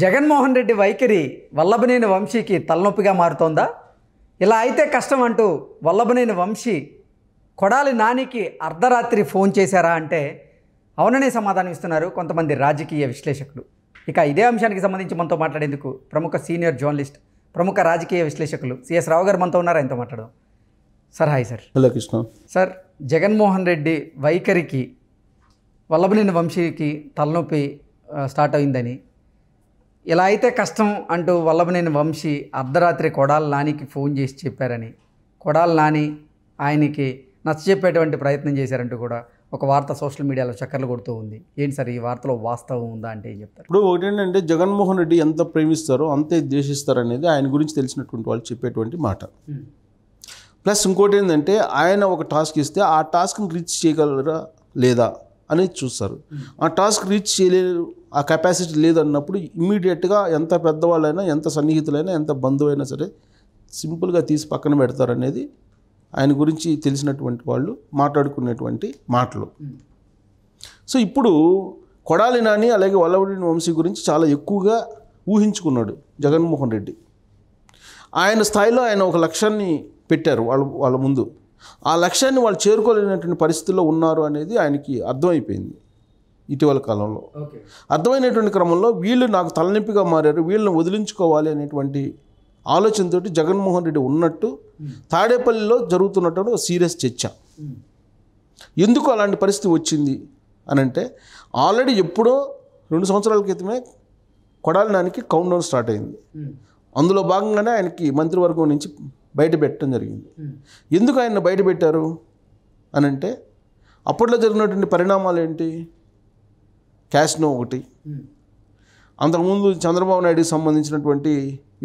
జగన్మోహన్ రెడ్డి వైఖరి వల్లభనేని వంశీకి తలనొప్పిగా మారుతోందా ఇలా అయితే కష్టం అంటూ వల్లభనేని వంశీ కొడాలి నానికి అర్ధరాత్రి ఫోన్ చేశారా అంటే అవుననే సమాధానం ఇస్తున్నారు కొంతమంది రాజకీయ విశ్లేషకులు ఇక ఇదే అంశానికి సంబంధించి మనతో మాట్లాడేందుకు ప్రముఖ సీనియర్ జర్నలిస్ట్ ప్రముఖ రాజకీయ విశ్లేషకులు సిఎస్ రావు గారు మనతో ఉన్నారు ఆయనతో మాట్లాడదాం sir hi sir hello Krishna sir Jaganmohan Reddy వైఖరికి వల్లభనేని వంశీకి తలనొప్పి స్టార్ట్ అయిందని ఇలా అయితే కష్టం అంటూ వల్లభనేని వంశీ అర్ధరాత్రి కొడాల నానికి ఫోన్ చేసి చెప్పారని కొడాల నాని ఆయనకి నచ్చజెప్పేటువంటి ప్రయత్నం చేశారంటూ కూడా ఒక వార్త సోషల్ మీడియాలో చక్కర్లు కొడుతూ ఉంది ఏంటి సార్ ఈ వార్తలో వాస్తవం ఉందా అంటే ఏం చెప్తారు ఇప్పుడు ఒకటేంటంటే జగన్మోహన్ రెడ్డి ఎంత ప్రేమిస్తారో అంతే ద్వేషిస్తారు అనేది ఆయన గురించి తెలిసినటువంటి వాళ్ళు చెప్పేటువంటి మాట ప్లస్ ఇంకోటి ఏంటంటే ఆయన ఒక టాస్క్ ఇస్తే ఆ టాస్క్ని రీచ్ చేయగలరా లేదా అనేది చూస్తారు ఆ టాస్క్ రీచ్ చేయలేరు ఆ కెపాసిటీ లేదన్నప్పుడు ఇమ్మీడియట్గా ఎంత పెద్దవాళ్ళైనా ఎంత సన్నిహితులైనా ఎంత బంధువైనా సరే సింపుల్గా తీసి పక్కన పెడతారనేది ఆయన గురించి తెలిసినటువంటి వాళ్ళు మాట్లాడుకునేటువంటి మాటలు సో ఇప్పుడు కొడాలి నాని అలాగే వల్లవడి వంశీ గురించి చాలా ఎక్కువగా ఊహించుకున్నాడు జగన్మోహన్ రెడ్డి ఆయన స్థాయిలో ఆయన ఒక లక్ష్యాన్ని పెట్టారు వాళ్ళ వాళ్ళ ముందు ఆ లక్ష్యాన్ని వాళ్ళు చేరుకోలేనటువంటి పరిస్థితుల్లో ఉన్నారు అనేది ఆయనకి అర్థమైపోయింది ఇటీవల కాలంలో అర్థమైనటువంటి క్రమంలో వీళ్ళు నాకు తలనొప్పిగా మారారు వీళ్ళని వదిలించుకోవాలి అనేటువంటి ఆలోచనతో జగన్మోహన్ రెడ్డి ఉన్నట్టు తాడేపల్లిలో జరుగుతున్నటువంటి ఒక సీరియస్ చర్చ ఎందుకు అలాంటి పరిస్థితి వచ్చింది అని అంటే ఆల్రెడీ ఎప్పుడో రెండు సంవత్సరాల క్రితమే కొడాలనానికి కౌంట్ డౌన్ స్టార్ట్ అయింది అందులో భాగంగానే ఆయనకి మంత్రివర్గం నుంచి బయట పెట్టడం జరిగింది ఎందుకు ఆయన బయట పెట్టారు అని అంటే అప్పట్లో జరిగినటువంటి పరిణామాలు ఏంటి క్యాస్నో ఒకటి అంతకుముందు చంద్రబాబు నాయుడుకి సంబంధించినటువంటి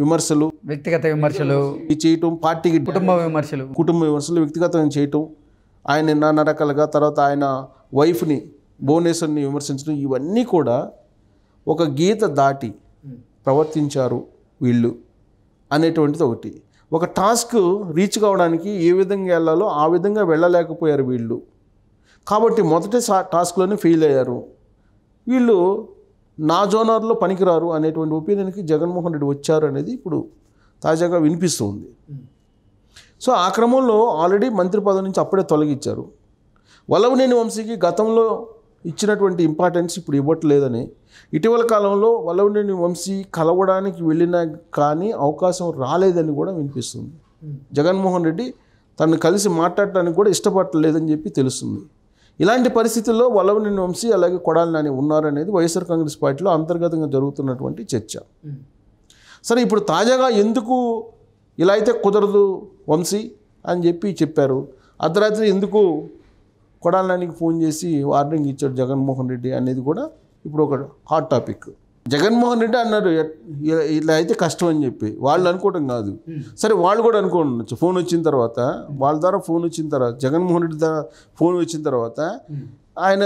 విమర్శలు వ్యక్తిగత విమర్శలు చేయటం పార్టీకి కుటుంబ విమర్శలు కుటుంబ విమర్శలు వ్యక్తిగతం చేయటం ఆయన నాన్న రకాలుగా తర్వాత ఆయన వైఫ్ని భువనేశ్వర్ని విమర్శించడం ఇవన్నీ కూడా ఒక గీత దాటి ప్రవర్తించారు వీళ్ళు అనేటువంటిది ఒకటి ఒక టాస్క్ రీచ్ కావడానికి ఏ విధంగా వెళ్ళాలో ఆ విధంగా వెళ్ళలేకపోయారు వీళ్ళు కాబట్టి మొదటి టాస్క్లోనే ఫెయిల్ అయ్యారు వీళ్ళు నా జోనర్లో పనికిరారు అనేటువంటి ఒపీనియన్కి జగన్మోహన్ రెడ్డి వచ్చారు అనేది ఇప్పుడు తాజాగా వినిపిస్తుంది సో ఆ క్రమంలో ఆల్రెడీ మంత్రి పదవి నుంచి అప్పుడే తొలగించారు వల్లవనేని వంశీకి గతంలో ఇచ్చినటువంటి ఇంపార్టెన్స్ ఇప్పుడు ఇవ్వట్లేదని ఇటీవల కాలంలో వల్లవనేని వంశీ కలవడానికి వెళ్ళినా కానీ అవకాశం రాలేదని కూడా వినిపిస్తుంది జగన్మోహన్ రెడ్డి తను కలిసి మాట్లాడటానికి కూడా ఇష్టపడలేదని చెప్పి తెలుస్తుంది ఇలాంటి పరిస్థితుల్లో వలవని వంశీ అలాగే కొడాలని నాని ఉన్నారనేది వైఎస్ఆర్ కాంగ్రెస్ పార్టీలో అంతర్గతంగా జరుగుతున్నటువంటి చర్చ సరే ఇప్పుడు తాజాగా ఎందుకు ఇలా అయితే కుదరదు వంశీ అని చెప్పి చెప్పారు అర్ధరాత్రి ఎందుకు కొడాలనానికి ఫోన్ చేసి వార్నింగ్ ఇచ్చాడు జగన్మోహన్ రెడ్డి అనేది కూడా ఇప్పుడు ఒక హాట్ టాపిక్ జగన్మోహన్ రెడ్డి అన్నారు ఇట్లా అయితే కష్టం అని చెప్పి వాళ్ళు అనుకోవడం కాదు సరే వాళ్ళు కూడా అనుకోండి ఫోన్ వచ్చిన తర్వాత వాళ్ళ ద్వారా ఫోన్ వచ్చిన తర్వాత జగన్మోహన్ రెడ్డి ద్వారా ఫోన్ వచ్చిన తర్వాత ఆయన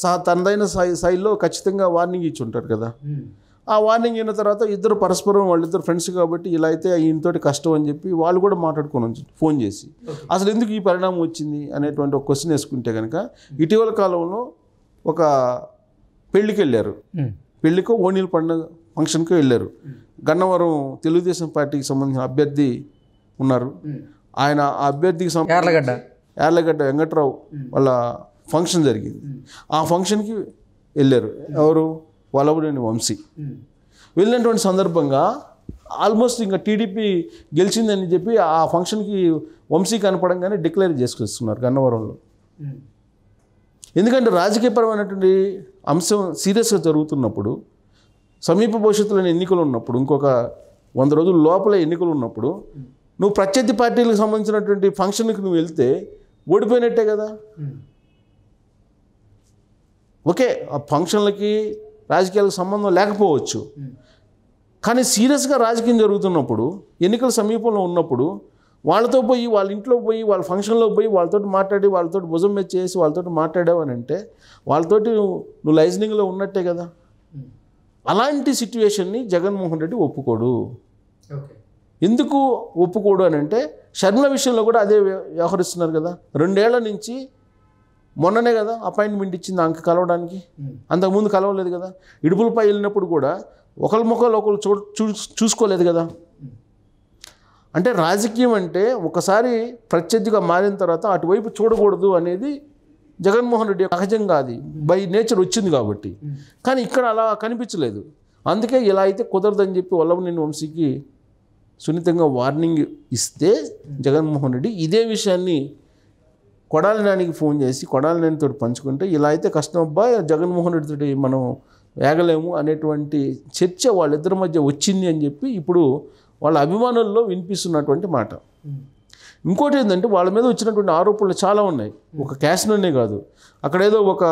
సా తనదైన స్థాయిలో ఖచ్చితంగా వార్నింగ్ ఇచ్చి ఉంటారు కదా ఆ వార్నింగ్ అయిన తర్వాత ఇద్దరు పరస్పరం వాళ్ళిద్దరు ఫ్రెండ్స్ కాబట్టి ఇలా అయితే ఈయనతోటి కష్టం అని చెప్పి వాళ్ళు కూడా మాట్లాడుకొని ఫోన్ చేసి అసలు ఎందుకు ఈ పరిణామం వచ్చింది అనేటువంటి ఒక క్వశ్చన్ వేసుకుంటే కనుక ఇటీవల కాలంలో ఒక పెళ్ళికి వెళ్ళారు పెళ్లికో ఓణీల పండుగ ఫంక్షన్కో వెళ్ళారు గన్నవరం తెలుగుదేశం పార్టీకి సంబంధించిన అభ్యర్థి ఉన్నారు ఆయన ఆ అభ్యర్థికి యార్లగడ్డ యార్లగడ్డ వెంకట్రావు వాళ్ళ ఫంక్షన్ జరిగింది ఆ ఫంక్షన్కి వెళ్ళారు ఎవరు వలవలేని వంశీ వెళ్ళినటువంటి సందర్భంగా ఆల్మోస్ట్ ఇంకా టీడీపీ గెలిచిందని చెప్పి ఆ ఫంక్షన్కి వంశీ కనపడంగానే డిక్లేర్ చేసుకొస్తున్నారు గన్నవరంలో ఎందుకంటే రాజకీయపరమైనటువంటి అంశం సీరియస్గా జరుగుతున్నప్పుడు సమీప భవిష్యత్తులో ఎన్నికలు ఉన్నప్పుడు ఇంకొక వంద రోజుల లోపల ఎన్నికలు ఉన్నప్పుడు నువ్వు ప్రత్యర్థి పార్టీలకు సంబంధించినటువంటి ఫంక్షన్కి నువ్వు వెళ్తే ఓడిపోయినట్టే కదా ఓకే ఆ ఫంక్షన్లకి రాజకీయాలకు సంబంధం లేకపోవచ్చు కానీ సీరియస్గా రాజకీయం జరుగుతున్నప్పుడు ఎన్నికల సమీపంలో ఉన్నప్పుడు వాళ్ళతో పోయి వాళ్ళ ఇంట్లో పోయి వాళ్ళ ఫంక్షన్లో పోయి వాళ్ళతో మాట్లాడి వాళ్ళతో భుజం మీద చేసి వాళ్ళతో మాట్లాడావని అంటే వాళ్ళతోటి నువ్వు లైజనింగ్లో ఉన్నట్టే కదా అలాంటి సిచ్యువేషన్ని జగన్మోహన్ రెడ్డి ఒప్పుకోడు ఎందుకు ఒప్పుకోడు అని అంటే షర్మిల విషయంలో కూడా అదే వ్యవహరిస్తున్నారు కదా రెండేళ్ల నుంచి మొన్ననే కదా అపాయింట్మెంట్ ఇచ్చింది అంక కలవడానికి అంతకుముందు కలవలేదు కదా ఇడుపులపై వెళ్ళినప్పుడు కూడా ఒకరి ముఖాలు ఒకరు చూ చూసుకోలేదు కదా అంటే రాజకీయం అంటే ఒకసారి ప్రత్యర్థిగా మారిన తర్వాత అటువైపు చూడకూడదు అనేది జగన్మోహన్ రెడ్డి సహజం కాదు బై నేచర్ వచ్చింది కాబట్టి కానీ ఇక్కడ అలా కనిపించలేదు అందుకే ఇలా అయితే కుదరదని చెప్పి నేను వంశీకి సున్నితంగా వార్నింగ్ ఇస్తే జగన్మోహన్ రెడ్డి ఇదే విషయాన్ని కొడాలనానికి ఫోన్ చేసి కొడాలనానితో పంచుకుంటే ఇలా అయితే కష్టం అబ్బాయి జగన్మోహన్ రెడ్డితో మనం వేగలేము అనేటువంటి చర్చ వాళ్ళిద్దరి మధ్య వచ్చింది అని చెప్పి ఇప్పుడు వాళ్ళ అభిమానుల్లో వినిపిస్తున్నటువంటి మాట ఇంకోటి ఏంటంటే వాళ్ళ మీద వచ్చినటువంటి ఆరోపణలు చాలా ఉన్నాయి ఒక క్యాష్లోనే కాదు అక్కడ ఏదో ఒక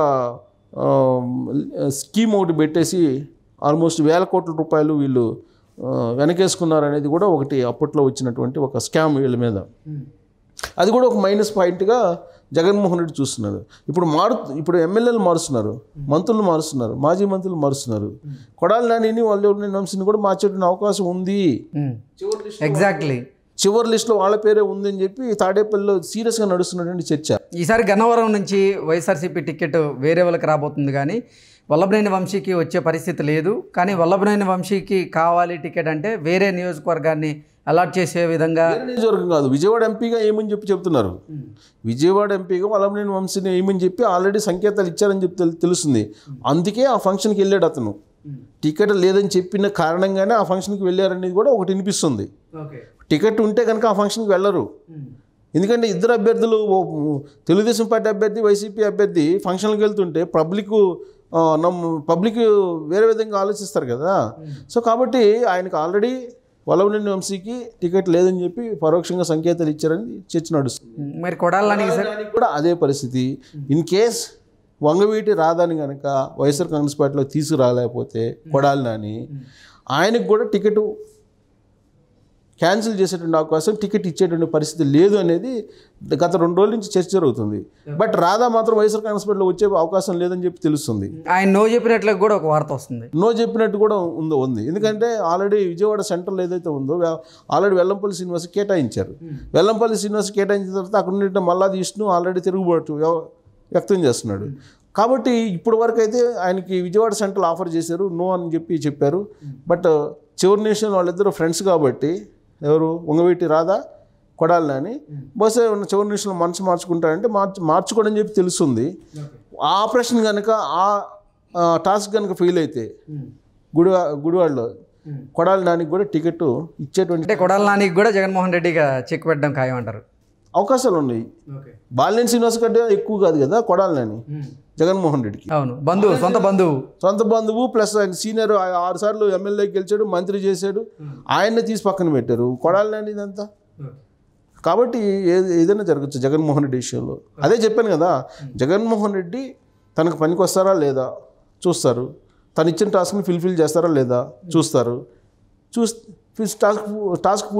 స్కీమ్ ఒకటి పెట్టేసి ఆల్మోస్ట్ వేల కోట్ల రూపాయలు వీళ్ళు వెనకేసుకున్నారనేది కూడా ఒకటి అప్పట్లో వచ్చినటువంటి ఒక స్కామ్ వీళ్ళ మీద అది కూడా ఒక మైనస్ పాయింట్గా జగన్మోహన్ రెడ్డి చూస్తున్నారు ఇప్పుడు మారు ఇప్పుడు ఎమ్మెల్యేలు మారుస్తున్నారు మంత్రులు మారుస్తున్నారు మాజీ మంత్రులు మారుస్తున్నారు కొడాలి నానిని వాళ్ళు నంశిని కూడా మార్చేటువంటి అవకాశం ఉంది ఎగ్జాక్ట్లీ చివరి లిస్ట్లో వాళ్ళ పేరే ఉందని చెప్పి తాడేపల్లిలో సీరియస్గా నడుస్తున్నటువంటి చర్చ ఈసారి గన్నవరం నుంచి వైఎస్ఆర్సీపీ టికెట్ వేరే వాళ్ళకి రాబోతుంది కానీ వల్లభనేని వంశీకి వచ్చే పరిస్థితి లేదు కానీ వల్లభనేని వంశీకి కావాలి టికెట్ అంటే వేరే నియోజకవర్గాన్ని అలాట్ చేసే విధంగా నియోజకవర్గం కాదు విజయవాడ ఎంపీగా ఏమని చెప్పి చెప్తున్నారు విజయవాడ ఎంపీగా వల్లభనేని వంశీని ఏమని చెప్పి ఆల్రెడీ సంకేతాలు ఇచ్చారని చెప్పి తెలుస్తుంది అందుకే ఆ ఫంక్షన్కి వెళ్ళాడు అతను టికెట్ లేదని చెప్పిన కారణంగానే ఆ ఫంక్షన్కి వెళ్ళారనేది కూడా ఒకటి వినిపిస్తుంది టికెట్ ఉంటే కనుక ఆ ఫంక్షన్కి వెళ్ళరు ఎందుకంటే ఇద్దరు అభ్యర్థులు తెలుగుదేశం పార్టీ అభ్యర్థి వైసీపీ అభ్యర్థి ఫంక్షన్కి వెళ్తుంటే పబ్లిక్ నమ్ము పబ్లిక్ వేరే విధంగా ఆలోచిస్తారు కదా hmm. సో కాబట్టి ఆయనకు ఆల్రెడీ వలవనేని వంశీకి టికెట్ లేదని చెప్పి పరోక్షంగా సంకేతాలు ఇచ్చారని చర్చ నడుస్తుంది hmm. మరి కొడాలని కూడా అదే పరిస్థితి ఇన్ hmm. కేస్ వంగవీటి రాధాని కనుక వైఎస్ఆర్ కాంగ్రెస్ పార్టీలో తీసుకురాలేకపోతే కొడాలని ఆయనకు కూడా టికెట్ క్యాన్సిల్ చేసేటువంటి అవకాశం టికెట్ ఇచ్చేటువంటి పరిస్థితి లేదు అనేది గత రెండు రోజుల నుంచి చర్చ జరుగుతుంది బట్ రాధా మాత్రం వైఎస్ఆర్ కాంగ్రెస్ పార్టీలో వచ్చే అవకాశం లేదని చెప్పి తెలుస్తుంది ఆయన నో చెప్పినట్లు కూడా ఒక వార్త వస్తుంది నో చెప్పినట్టు కూడా ఉందో ఉంది ఎందుకంటే ఆల్రెడీ విజయవాడ సెంట్రల్ ఏదైతే ఉందో ఆల్రెడీ వెల్లంపల్లి శ్రీనివాస్ కేటాయించారు hmm. వెల్లంపల్లి శ్రీనివాస్ కేటాయించిన తర్వాత అక్కడ ఉండే మల్లాది విష్ణు ఆల్రెడీ తిరుగుబాటు వ్యక్తం చేస్తున్నాడు hmm. కాబట్టి ఇప్పుడు వరకు అయితే ఆయనకి విజయవాడ సెంట్రల్ ఆఫర్ చేశారు నో అని చెప్పి చెప్పారు hmm. బట్ చివరి నేషన్ వాళ్ళిద్దరూ ఫ్రెండ్స్ కాబట్టి ఎవరు ఉంగవీటి రాదా కొడాలని hmm. బహుశా ఉన్న చివరి నిమిషంలో మనసు మార్చుకుంటారంటే మార్చు మార్చుకోడని చెప్పి తెలుస్తుంది ఆ ఆపరేషన్ కనుక ఆ టాస్క్ కనుక ఫెయిల్ అయితే hmm. గుడి గుడివాడలో hmm. కొడాలి నానికి కూడా టికెట్ ఇచ్చేటువంటి అంటే కొడాలి నానికి కూడా జగన్మోహన్ రెడ్డిగా చెక్ పెట్టడం ఖాయమంటారు అవకాశాలు ఉన్నాయి బాలినేని శ్రీనివాస్ కంటే ఎక్కువ కాదు కదా కొడాలని జగన్మోహన్ రెడ్డికి అవును బంధువు సొంత బంధువు సొంత బంధువు ప్లస్ ఆయన సీనియర్ ఆరు సార్లు ఎమ్మెల్యే గెలిచాడు మంత్రి చేశాడు ఆయన్నే తీసి పక్కన పెట్టారు కొడాలని ఇదంతా కాబట్టి ఏదైనా జరగచ్చు జగన్మోహన్ రెడ్డి విషయంలో అదే చెప్పాను కదా జగన్మోహన్ రెడ్డి తనకు పనికి వస్తారా లేదా చూస్తారు తను ఇచ్చిన టాస్క్ని ఫిల్ఫిల్ చేస్తారా లేదా చూస్తారు చూస్ టాస్క్ టాస్క్